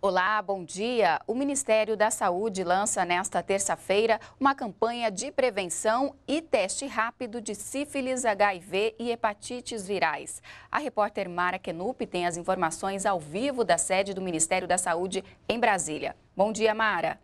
Olá, bom dia. O Ministério da Saúde lança nesta terça-feira uma campanha de prevenção e teste rápido de sífilis, HIV e hepatites virais. A repórter Mara Kenup tem as informações ao vivo da sede do Ministério da Saúde em Brasília. Bom dia, Mara.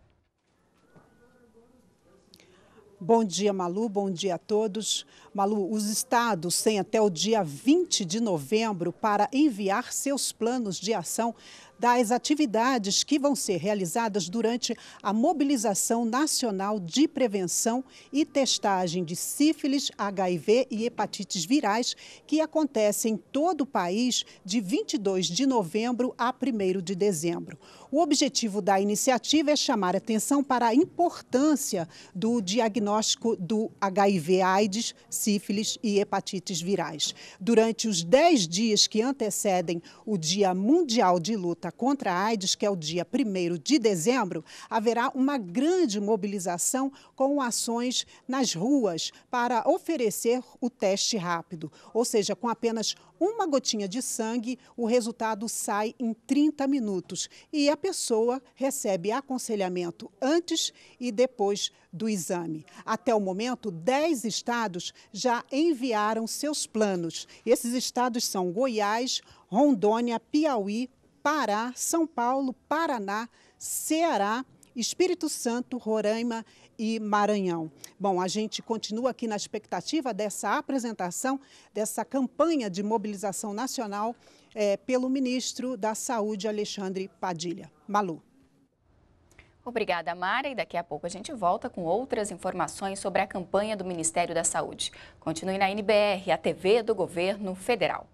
Bom dia, Malu. Bom dia a todos. Malu, os estados têm até o dia 20 de novembro para enviar seus planos de ação das atividades que vão ser realizadas durante a mobilização nacional de prevenção e testagem de sífilis, HIV e hepatites virais, que acontece em todo o país de 22 de novembro a 1 de dezembro. O objetivo da iniciativa é chamar atenção para a importância do diagnóstico diagnóstico do HIV-AIDS, sífilis e hepatites virais. Durante os 10 dias que antecedem o Dia Mundial de Luta contra a AIDS, que é o dia 1 de dezembro, haverá uma grande mobilização com ações nas ruas para oferecer o teste rápido, ou seja, com apenas uma gotinha de sangue, o resultado sai em 30 minutos e a pessoa recebe aconselhamento antes e depois do exame. Até o momento, 10 estados já enviaram seus planos. Esses estados são Goiás, Rondônia, Piauí, Pará, São Paulo, Paraná, Ceará, Espírito Santo, Roraima e Maranhão. Bom, a gente continua aqui na expectativa dessa apresentação, dessa campanha de mobilização nacional é, pelo ministro da Saúde, Alexandre Padilha. Malu. Obrigada, Mara. E daqui a pouco a gente volta com outras informações sobre a campanha do Ministério da Saúde. Continue na NBR, a TV do Governo Federal.